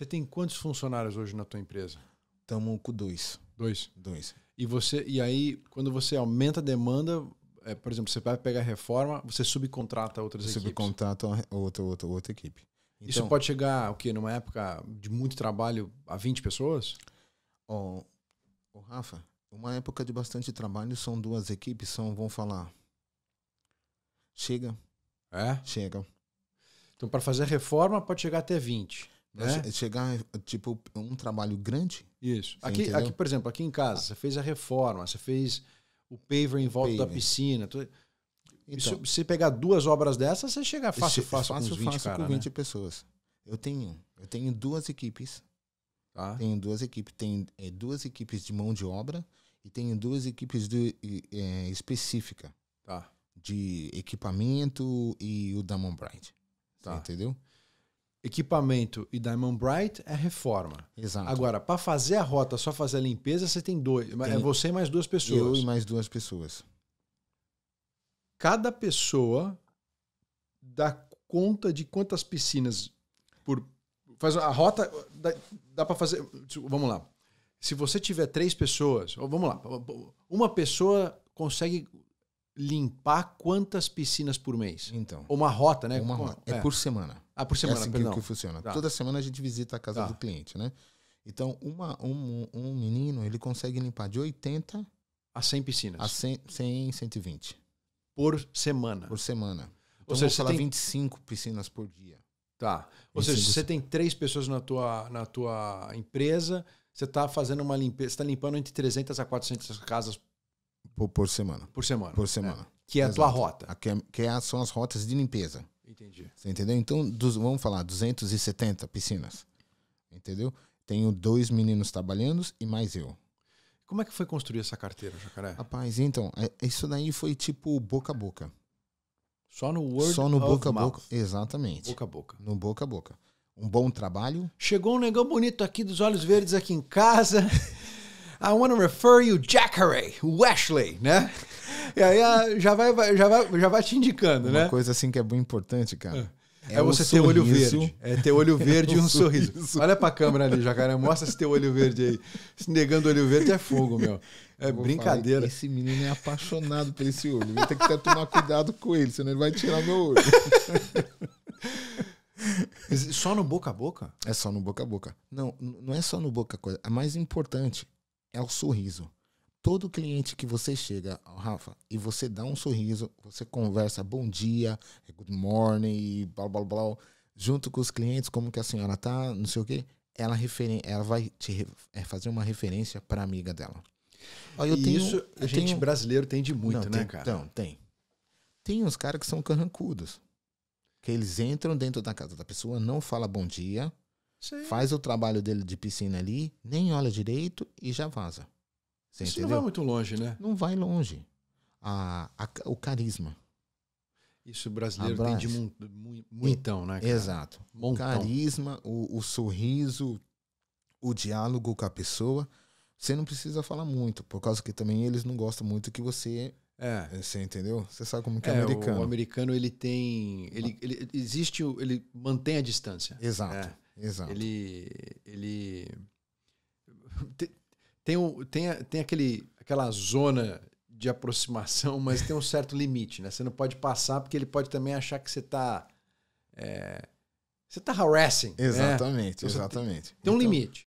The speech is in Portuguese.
Você tem quantos funcionários hoje na tua empresa? Estamos com dois. Dois? Dois. E, você, e aí, quando você aumenta a demanda, é, por exemplo, você vai pegar reforma, você subcontrata outras equipes. Subcontrata outra, outra, outra equipe. Então, Isso pode chegar, o quê? Numa época de muito trabalho, a 20 pessoas? Ó, oh, Rafa, uma época de bastante trabalho são duas equipes, são, vão falar. Chega. É? Chega. Então, para fazer reforma, pode chegar até 20. É? Chegar, tipo, um trabalho grande. Isso. Aqui, aqui, por exemplo, aqui em casa, você fez a reforma, você fez o paver em volta paver. da piscina. Tu... Então, se, se pegar duas obras dessas, você chega fácil, fácil, é fácil com 20, fácil cara, com 20 né? pessoas. Eu tenho, eu tenho duas equipes. Tá. Tenho duas equipes, tem é, duas equipes de mão de obra e tenho duas equipes de, é, específica tá. de equipamento e o Damon Bright. Tá. Entendeu? equipamento e Diamond Bright é reforma. Exato. Agora, para fazer a rota, só fazer a limpeza, você tem dois. Tem. É você e mais duas pessoas. Eu e mais duas pessoas. Cada pessoa dá conta de quantas piscinas por. Faz a rota. Dá, dá para fazer. Vamos lá. Se você tiver três pessoas, vamos lá, uma pessoa consegue limpar quantas piscinas por mês? Então. Ou uma rota, né? Uma rota. É, é, por semana. Ah, por é semana, é assim perdão. Que, funciona. Tá. Toda semana a gente visita a casa tá. do cliente, né? Então, uma, um, um menino, ele consegue limpar de 80 a 100 piscinas. A 100, 100 120. Por semana. Por semana. Então, Ou seja, falar tem... 25 piscinas por dia. Tá. Ou 25. seja, você tem três pessoas na tua, na tua empresa, você está fazendo uma limpeza, você está limpando entre 300 a 400 casas por por, por semana. Por semana. Por né? semana. É. Que é Exato. a tua rota. Que, é, que é, são as rotas de limpeza. Entendi. Você entendeu? Então, dos, vamos falar, 270 piscinas. Entendeu? Tenho dois meninos trabalhando e mais eu. Como é que foi construir essa carteira, Jacaré? Rapaz, então, é, isso daí foi tipo boca a boca. Só no Word Só no boca a boca. Exatamente. Boca a boca. No boca a boca. Um bom trabalho. Chegou um negão bonito aqui dos olhos verdes aqui em casa. I want to refer you Jackery, Wesley, né? E aí ah, já vai, já vai, já vai te indicando, Uma né? Uma coisa assim que é bem importante, cara. Ah, é, é você um ter olho verde. É ter olho verde é um e um sorriso. sorriso. Olha pra câmera ali, Jacaré. Mostra esse teu olho verde aí. Se negando olho verde é fogo, meu. É Vou brincadeira. Falar, esse menino é apaixonado por esse olho. Vou ter que tomar cuidado com ele, senão ele vai tirar meu olho. Só no boca a boca? É só no boca a boca. Não, não é só no boca a coisa. A é mais importante é o sorriso. Todo cliente que você chega, Rafa, e você dá um sorriso, você conversa bom dia, é good morning, blá blá blá, junto com os clientes, como que a senhora tá, não sei o quê, ela, referen ela vai te é, fazer uma referência para amiga dela. Ó, eu e tenho, isso a gente tenho... brasileiro tem de muito, não, né, tem, cara? Não, tem. Tem uns caras que são carrancudos. Que eles entram dentro da casa da pessoa, não fala bom dia, Sim. Faz o trabalho dele de piscina ali, nem olha direito e já vaza. Você Isso entendeu? não vai muito longe, né? Não vai longe. A, a o carisma. Isso o brasileiro Abra... tem de mu mu muitão, né? Cara? Exato. Montão. O carisma, o, o sorriso, o diálogo com a pessoa. Você não precisa falar muito, por causa que também eles não gostam muito que você é. Eh, você entendeu? Você sabe como que é, é o americano. O americano, ele tem. Ele, ele, existe. Ele mantém a distância. Exato. É. Exato. Ele. ele tem, tem, o, tem, tem aquele, aquela zona de aproximação, mas tem um certo limite, né? Você não pode passar porque ele pode também achar que você está. É, você está harassing. Né? Exatamente, né? então, exatamente. Tem, tem, um então, limite.